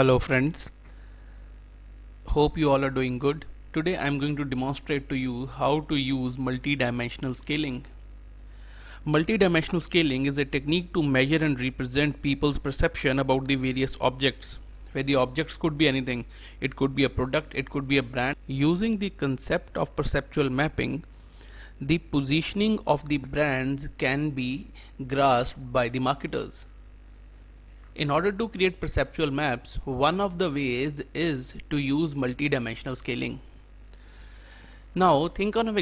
Hello friends, hope you all are doing good. Today I am going to demonstrate to you how to use multidimensional scaling. Multidimensional scaling is a technique to measure and represent people's perception about the various objects. Where the objects could be anything, it could be a product, it could be a brand. Using the concept of perceptual mapping, the positioning of the brands can be grasped by the marketers. In order to create perceptual maps, one of the ways is to use multidimensional scaling. Now think on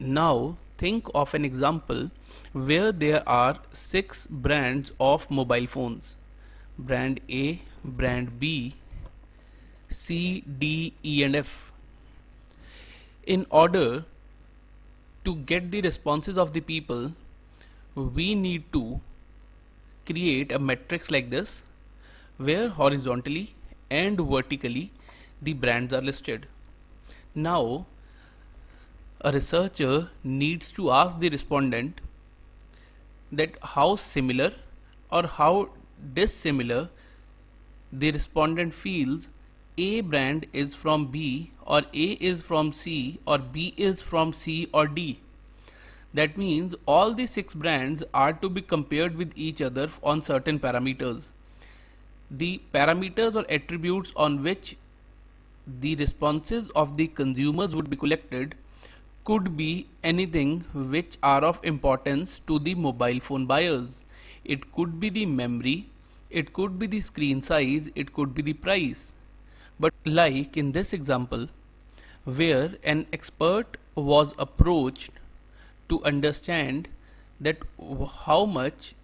Now think of an example where there are six brands of mobile phones. Brand A, brand B, C, D, E and F. In order to get the responses of the people, we need to create a matrix like this where horizontally and vertically the brands are listed. Now a researcher needs to ask the respondent that how similar or how dissimilar the respondent feels A brand is from B or A is from C or B is from C or D. That means all the six brands are to be compared with each other on certain parameters. The parameters or attributes on which the responses of the consumers would be collected could be anything which are of importance to the mobile phone buyers. It could be the memory, it could be the screen size, it could be the price. But like in this example, where an expert was approached to understand that how much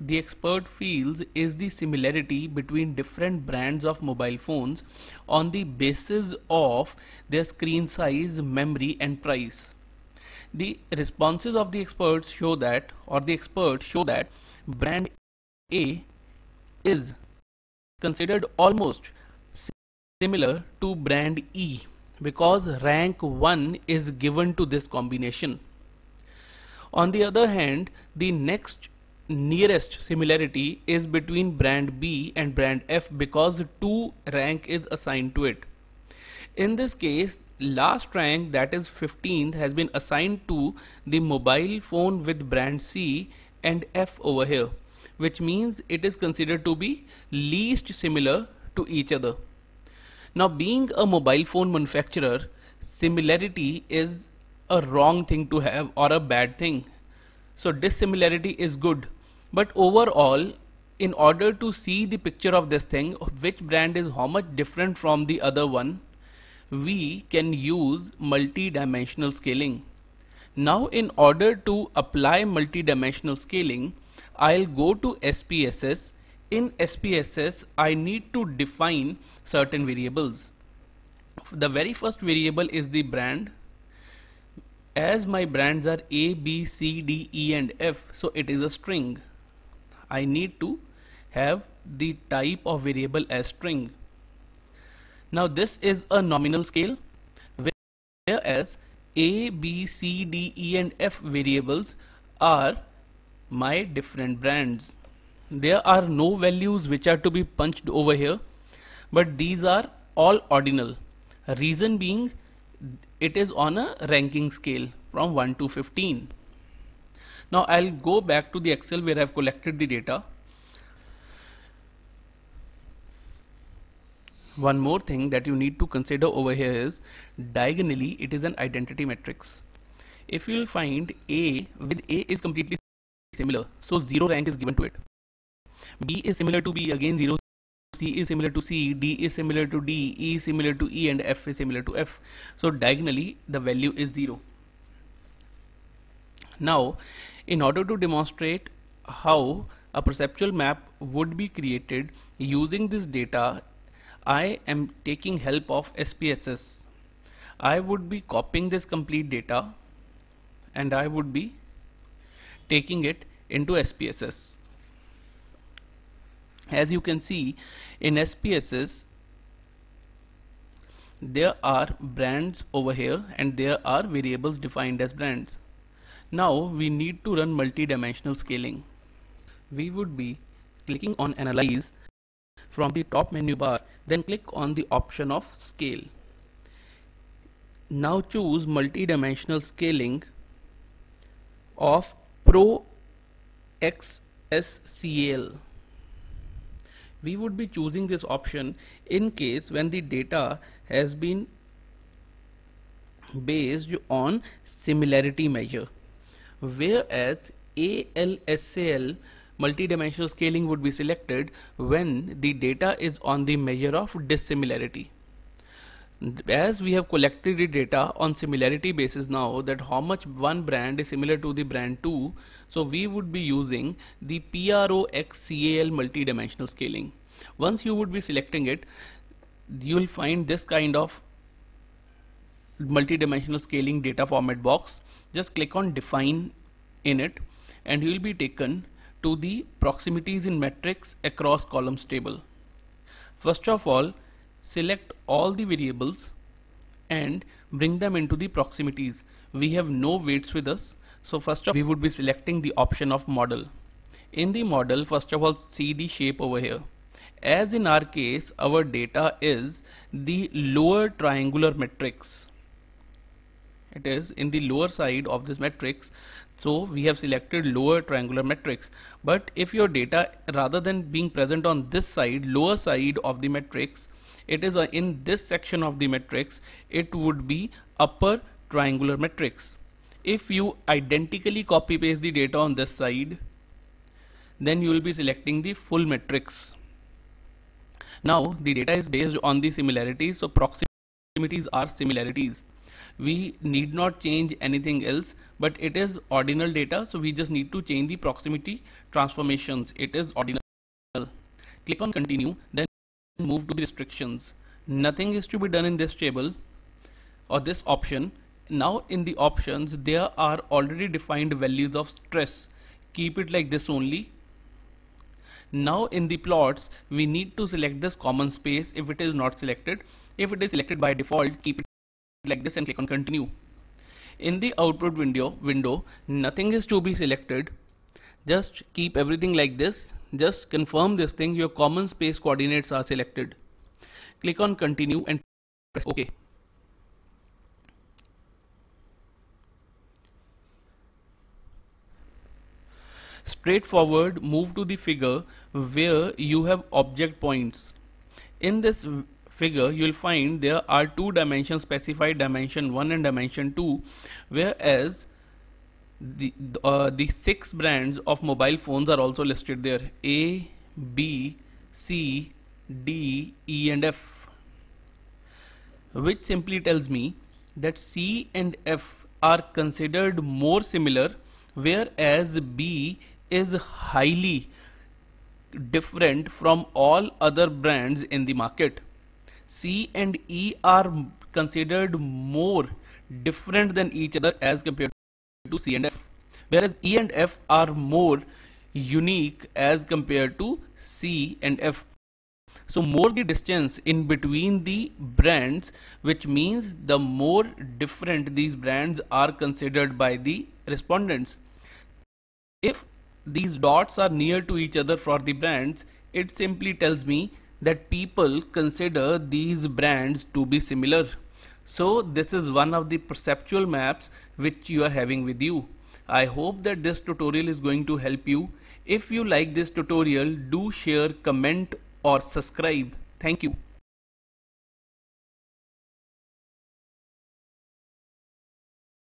the expert feels is the similarity between different brands of mobile phones on the basis of their screen size, memory and price. The responses of the experts show that or the experts show that brand A is considered almost similar to brand E because rank 1 is given to this combination. On the other hand, the next nearest similarity is between brand B and brand F because 2 rank is assigned to it. In this case, last rank that is 15th has been assigned to the mobile phone with brand C and F over here which means it is considered to be least similar to each other. Now being a mobile phone manufacturer, similarity is a wrong thing to have or a bad thing. So dissimilarity is good. But overall, in order to see the picture of this thing, which brand is how much different from the other one, we can use multidimensional scaling. Now in order to apply multidimensional scaling, I'll go to SPSS. In SPSS, I need to define certain variables. The very first variable is the brand as my brands are A, B, C, D, E and F so it is a string I need to have the type of variable as string now this is a nominal scale whereas A, B, C, D, E and F variables are my different brands there are no values which are to be punched over here but these are all ordinal reason being it is on a ranking scale from 1 to 15. Now I'll go back to the Excel where I've collected the data. One more thing that you need to consider over here is diagonally it is an identity matrix. If you'll find A with A is completely similar so 0 rank is given to it. B is similar to B again 0 C is similar to C, D is similar to D, E is similar to E and F is similar to F. So diagonally the value is 0. Now in order to demonstrate how a perceptual map would be created using this data I am taking help of SPSS. I would be copying this complete data and I would be taking it into SPSS as you can see in SPSS there are brands over here and there are variables defined as brands now we need to run multi-dimensional scaling we would be clicking on analyze from the top menu bar then click on the option of scale now choose multi-dimensional scaling of pro Xscl we would be choosing this option in case when the data has been based on similarity measure whereas ALSAL multidimensional scaling would be selected when the data is on the measure of dissimilarity as we have collected the data on similarity basis now that how much one brand is similar to the brand 2 so we would be using the PROXCAL multidimensional scaling once you would be selecting it you will find this kind of multidimensional scaling data format box just click on define in it and you will be taken to the proximities in matrix across columns table first of all select all the variables and bring them into the proximities. We have no weights with us. So first of all, we would be selecting the option of model. In the model, first of all, see the shape over here. As in our case, our data is the lower triangular matrix. It is in the lower side of this matrix. So we have selected lower triangular matrix. But if your data rather than being present on this side, lower side of the matrix, it is uh, in this section of the matrix, it would be upper triangular matrix. If you identically copy paste the data on this side, then you will be selecting the full matrix. Now the data is based on the similarities, so proximities are similarities we need not change anything else but it is ordinal data so we just need to change the proximity transformations it is ordinal click on continue then move to the restrictions nothing is to be done in this table or this option now in the options there are already defined values of stress keep it like this only now in the plots we need to select this common space if it is not selected if it is selected by default keep it like this and click on continue. In the output window, window, nothing is to be selected. Just keep everything like this. Just confirm this thing. Your common space coordinates are selected. Click on continue and press OK. straightforward move to the figure where you have object points. In this figure you will find there are two dimensions specified dimension 1 and dimension 2 whereas the uh, the six brands of mobile phones are also listed there A B C D E and F which simply tells me that C and F are considered more similar whereas B is highly different from all other brands in the market C and E are considered more different than each other as compared to C and F. Whereas E and F are more unique as compared to C and F. So more the distance in between the brands, which means the more different these brands are considered by the respondents. If these dots are near to each other for the brands, it simply tells me that people consider these brands to be similar. So this is one of the perceptual maps which you are having with you. I hope that this tutorial is going to help you. If you like this tutorial, do share, comment or subscribe. Thank you.